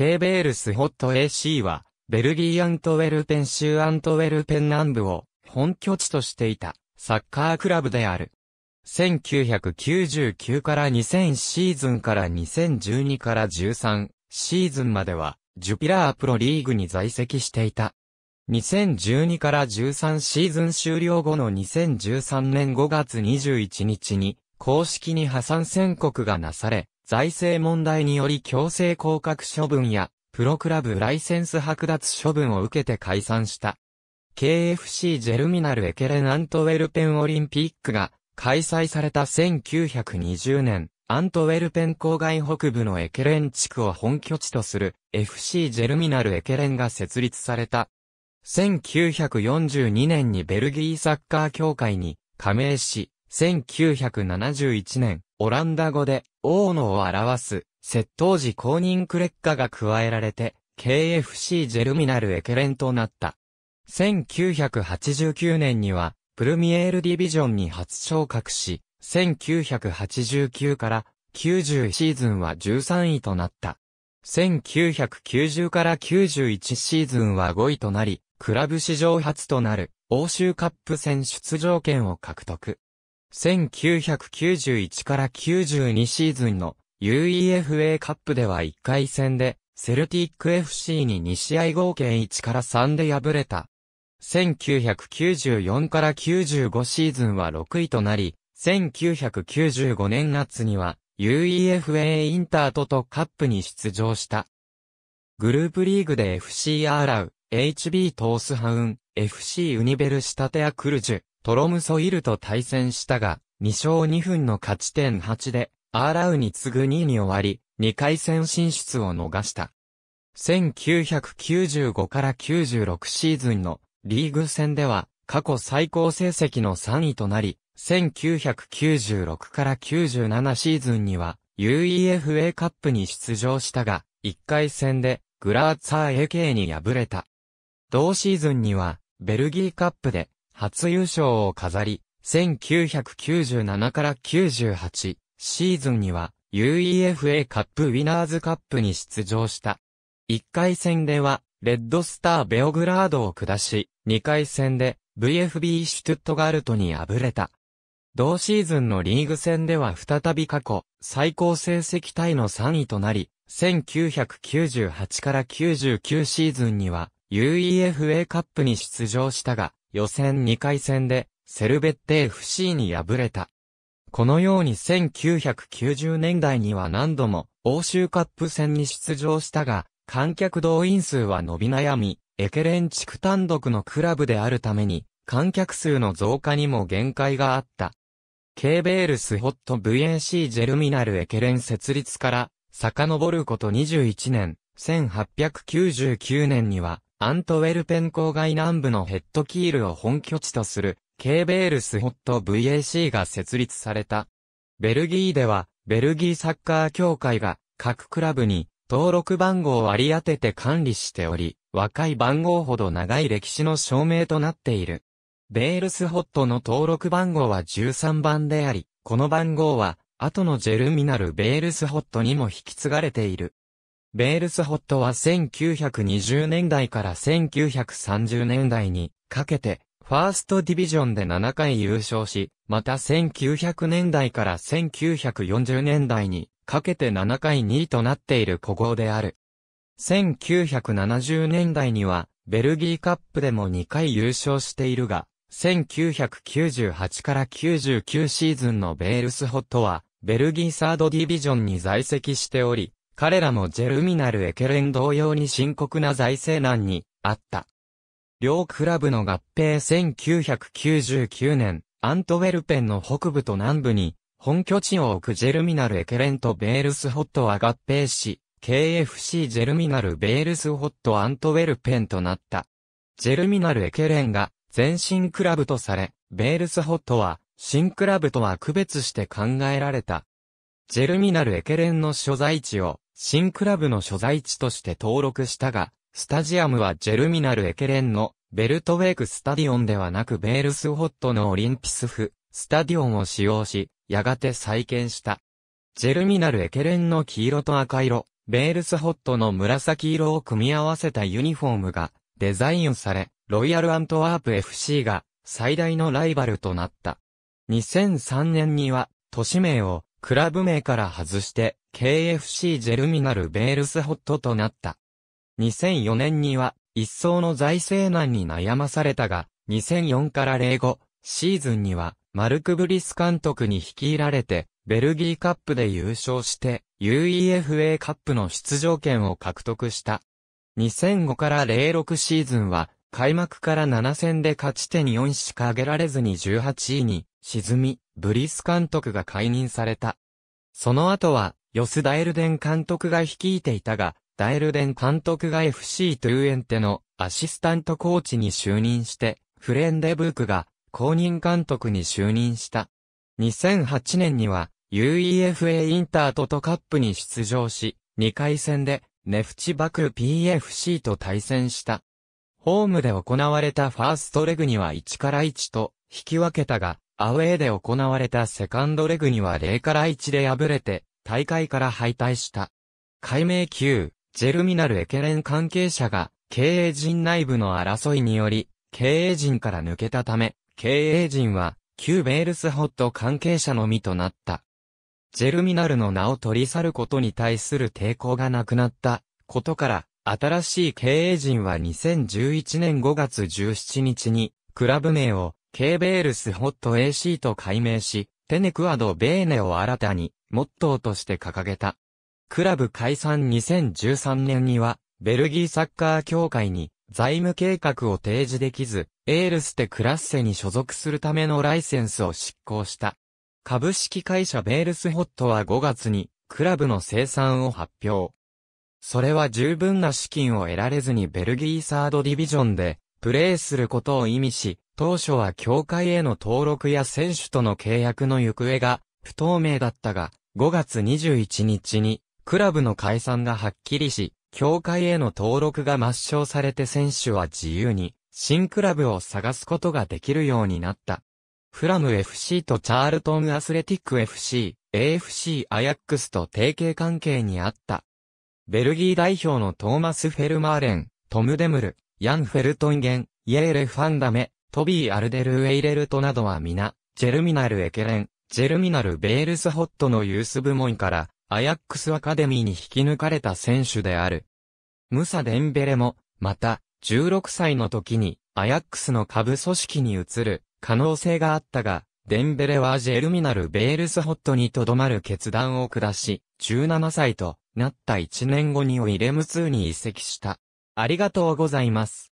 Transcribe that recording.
ケーベールスホット AC は、ベルギーアントウェルペン州アントウェルペン南部を本拠地としていたサッカークラブである。1999から2000シーズンから2012から13シーズンまではジュピラープロリーグに在籍していた。2012から13シーズン終了後の2013年5月21日に公式に破産宣告がなされ、財政問題により強制降格処分や、プロクラブライセンス剥奪処分を受けて解散した。KFC ジェルミナルエケレンアントウェルペンオリンピックが開催された1920年、アントウェルペン郊外北部のエケレン地区を本拠地とする FC ジェルミナルエケレンが設立された。1942年にベルギーサッカー協会に加盟し、1971年、オランダ語で、大野を表す、窃盗時公認クレッカが加えられて、KFC ジェルミナルエケレンとなった。1989年には、プルミエールディビジョンに初昇格し、1989から90シーズンは13位となった。1990から91シーズンは5位となり、クラブ史上初となる欧州カップ戦出場権を獲得。1991から92シーズンの UEFA カップでは1回戦で、セルティック FC に2試合合計1から3で敗れた。1994から95シーズンは6位となり、1995年夏には UEFA インタートとカップに出場した。グループリーグで FC アーラウ、HB トースハウン、FC ウニベルシタテアクルジュ、トロムソイルと対戦したが、2勝2分の勝ち点8で、アーラウに次ぐ2位に終わり、2回戦進出を逃した。1995から96シーズンのリーグ戦では、過去最高成績の3位となり、1996から97シーズンには UEFA カップに出場したが、1回戦でグラーツァー AK に敗れた。同シーズンにはベルギーカップで初優勝を飾り、1997から98シーズンには UEFA カップウィナーズカップに出場した。1回戦では、レッドスターベオグラードを下し、2回戦で VFB シュトゥットガルトに敗れた。同シーズンのリーグ戦では再び過去最高成績タイの3位となり、1998から99シーズンには UEFA カップに出場したが、予選2回戦で、セルベッテ FC に敗れた。このように1990年代には何度も欧州カップ戦に出場したが、観客動員数は伸び悩み、エケレン地区単独のクラブであるために、観客数の増加にも限界があった。ケーベールスホット VAC ジェルミナルエケレン設立から、遡ること21年、1899年には、アントウェルペン郊外南部のヘッドキールを本拠地とする、ケーベールスホット VAC が設立された。ベルギーでは、ベルギーサッカー協会が、各クラブに、登録番号を割り当てて管理しており、若い番号ほど長い歴史の証明となっている。ベールスホットの登録番号は13番であり、この番号は、後のジェルミナルベールスホットにも引き継がれている。ベールスホットは1920年代から1930年代にかけて、ファーストディビジョンで7回優勝し、また1900年代から1940年代にかけて7回2位となっている古豪である。1970年代には、ベルギーカップでも2回優勝しているが、1998から99シーズンのベールスホットは、ベルギーサードディビジョンに在籍しており、彼らもジェルミナルエケレン同様に深刻な財政難にあった。両クラブの合併1999年、アントウェルペンの北部と南部に、本拠地を置くジェルミナルエケレンとベールスホットは合併し、KFC ジェルミナルベールスホットアントウェルペンとなった。ジェルミナルエケレンが前身クラブとされ、ベールスホットは新クラブとは区別して考えられた。ジェルミナルエケレンの所在地を新クラブの所在地として登録したが、スタジアムはジェルミナルエケレンのベルトウェイクスタディオンではなくベールスホットのオリンピスフスタディオンを使用し、やがて再建した。ジェルミナルエケレンの黄色と赤色、ベールスホットの紫色を組み合わせたユニフォームがデザインされ、ロイヤルアントワープ FC が最大のライバルとなった。2003年には都市名をクラブ名から外して KFC ジェルミナルベールスホットとなった。2004年には、一層の財政難に悩まされたが、2004から05シーズンには、マルク・ブリス監督に率いられて、ベルギーカップで優勝して、UEFA カップの出場権を獲得した。2005から06シーズンは、開幕から7戦で勝ち点4しか挙げられずに18位に沈み、ブリス監督が解任された。その後は、ヨスダエルデン監督が率いていたが、ダエルデン監督が FC トゥーエンテのアシスタントコーチに就任して、フレンデブークが公認監督に就任した。2008年には UEFA インタートトカップに出場し、2回戦でネフチバクル PFC と対戦した。ホームで行われたファーストレグには1から1と引き分けたが、アウェーで行われたセカンドレグには0から1で敗れて、大会から敗退した。改名級、ジェルミナルエケレン関係者が、経営陣内部の争いにより、経営陣から抜けたため、経営陣は、旧ベールスホット関係者のみとなった。ジェルミナルの名を取り去ることに対する抵抗がなくなったことから、新しい経営陣は2011年5月17日に、クラブ名を、K ベールスホット AC と改名し、テネクアドベーネを新たに、モットーとして掲げた。クラブ解散2013年には、ベルギーサッカー協会に財務計画を提示できず、エールステクラッセに所属するためのライセンスを執行した。株式会社ベールスホットは5月にクラブの生産を発表。それは十分な資金を得られずにベルギーサードディビジョンでプレーすることを意味し、当初は協会への登録や選手との契約の行方が不透明だったが、5月21日に、クラブの解散がはっきりし、協会への登録が抹消されて選手は自由に、新クラブを探すことができるようになった。フラム FC とチャールトンアスレティック FC、AFC アヤックスと提携関係にあった。ベルギー代表のトーマス・フェルマーレン、トム・デムル、ヤン・フェルトンゲン、イエーレ・ファンダメ、トビー・アルデル・ウェイレルトなどは皆、ジェルミナル・エケレン、ジェルミナル・ベールスホットのユース部門から、アヤックスアカデミーに引き抜かれた選手である。ムサ・デンベレも、また、16歳の時に、アヤックスの下部組織に移る可能性があったが、デンベレはジェルミナル・ベールスホットにとどまる決断を下し、17歳となった1年後にオイレム2に移籍した。ありがとうございます。